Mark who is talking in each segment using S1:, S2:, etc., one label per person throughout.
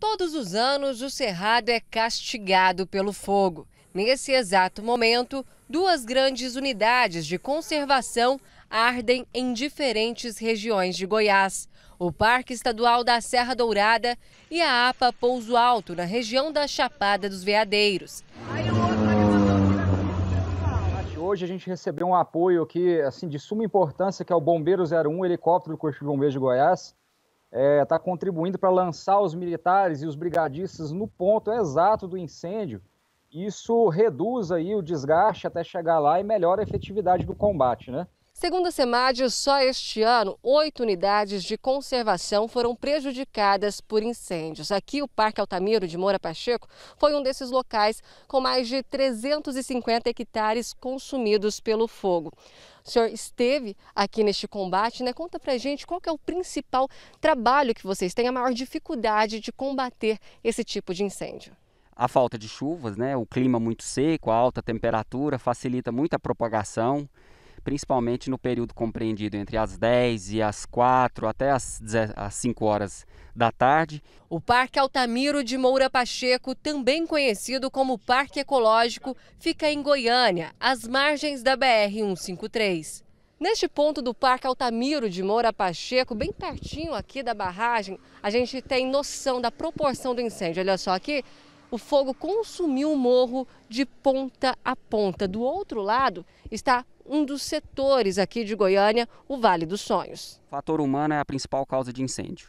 S1: Todos os anos, o Cerrado é castigado pelo fogo. Nesse exato momento, duas grandes unidades de conservação ardem em diferentes regiões de Goiás. O Parque Estadual da Serra Dourada e a APA Pouso Alto, na região da Chapada dos Veadeiros.
S2: Hoje a gente recebeu um apoio aqui assim, de suma importância, que é o Bombeiro 01, helicóptero do Corpo de Bombeiros de Goiás está é, tá contribuindo para lançar os militares e os brigadistas no ponto exato do incêndio. Isso reduz aí o desgaste até chegar lá e melhora a efetividade do combate, né?
S1: Segundo a SEMAD, só este ano, oito unidades de conservação foram prejudicadas por incêndios. Aqui, o Parque Altamiro de Moura Pacheco foi um desses locais com mais de 350 hectares consumidos pelo fogo. O senhor esteve aqui neste combate, né? Conta pra gente qual é o principal trabalho que vocês têm, a maior dificuldade de combater esse tipo de incêndio
S2: a falta de chuvas, né? o clima muito seco, a alta temperatura facilita muito a propagação principalmente no período compreendido entre as 10 e as 4 até as, 5 horas da tarde.
S1: O Parque Altamiro de Moura Pacheco, também conhecido como Parque Ecológico, fica em Goiânia, às margens da BR-153. Neste ponto do Parque Altamiro de Moura Pacheco, bem pertinho aqui da barragem, a gente tem noção da proporção do incêndio. Olha só aqui, o fogo consumiu o morro de ponta a ponta. Do outro lado está um dos setores aqui de Goiânia, o Vale dos Sonhos.
S2: O fator humano é a principal causa de incêndio.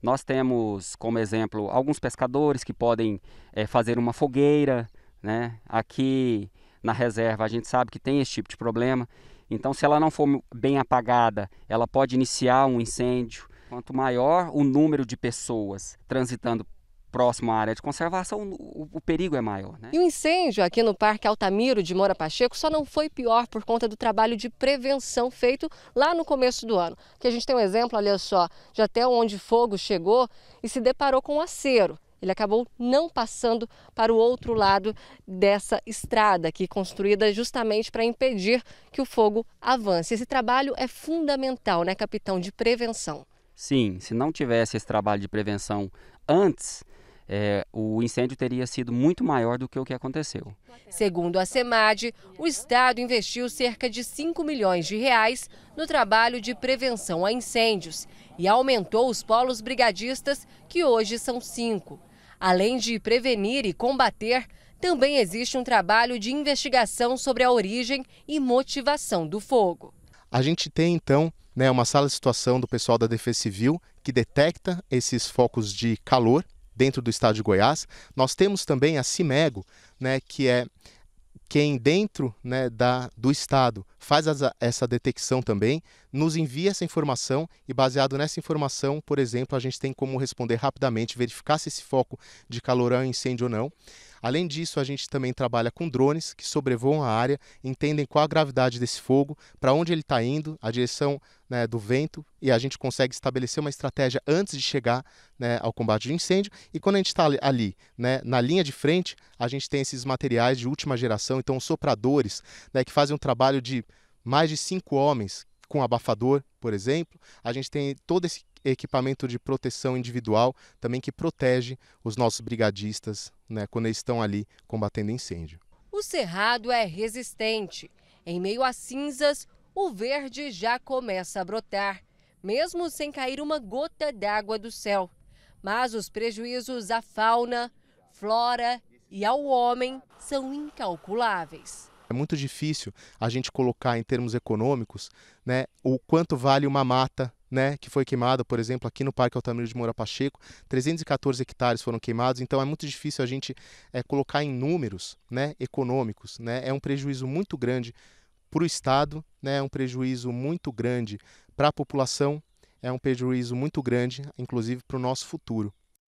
S2: Nós temos, como exemplo, alguns pescadores que podem é, fazer uma fogueira. Né? Aqui na reserva a gente sabe que tem esse tipo de problema. Então, se ela não for bem apagada, ela pode iniciar um incêndio. Quanto maior o número de pessoas transitando próximo à área de conservação, o, o perigo é maior. Né? E o
S1: incêndio aqui no Parque Altamiro de Moura Pacheco só não foi pior por conta do trabalho de prevenção feito lá no começo do ano. Que a gente tem um exemplo, olha só, de até onde fogo chegou e se deparou com o um acero. Ele acabou não passando para o outro lado dessa estrada aqui, construída justamente para impedir que o fogo avance. Esse trabalho é fundamental, né, capitão, de prevenção.
S2: Sim, se não tivesse esse trabalho de prevenção antes, é, o incêndio teria sido muito maior do que o que aconteceu.
S1: Segundo a SEMAD, o Estado investiu cerca de 5 milhões de reais no trabalho de prevenção a incêndios e aumentou os polos brigadistas, que hoje são cinco. Além de prevenir e combater, também existe um trabalho de investigação sobre a origem e motivação do fogo.
S3: A gente tem então né, uma sala de situação do pessoal da Defesa Civil que detecta esses focos de calor dentro do estado de Goiás. Nós temos também a CIMEGO, né, que é quem dentro né, da, do Estado faz essa, essa detecção também, nos envia essa informação e baseado nessa informação, por exemplo, a gente tem como responder rapidamente, verificar se esse foco de calor é um incêndio ou não. Além disso, a gente também trabalha com drones que sobrevoam a área, entendem qual a gravidade desse fogo, para onde ele está indo, a direção né, do vento e a gente consegue estabelecer uma estratégia antes de chegar né, ao combate de incêndio. E quando a gente está ali, né, na linha de frente, a gente tem esses materiais de última geração, então sopradores, né, que fazem um trabalho de mais de cinco homens com abafador, por exemplo. A gente tem todo esse equipamento de proteção individual também que protege os nossos brigadistas né, quando eles estão ali combatendo incêndio.
S1: O cerrado é resistente. Em meio às cinzas, o verde já começa a brotar, mesmo sem cair uma gota d'água do céu. Mas os prejuízos à fauna, flora e ao homem são incalculáveis.
S3: É muito difícil a gente colocar em termos econômicos né, o quanto vale uma mata né, que foi queimada, por exemplo, aqui no Parque Altamiro de Moura Pacheco, 314 hectares foram queimados, então é muito difícil a gente é, colocar em números né, econômicos. Né? É um prejuízo muito grande para o Estado, né, é um prejuízo muito grande para a população, é um prejuízo muito grande, inclusive, para o nosso futuro.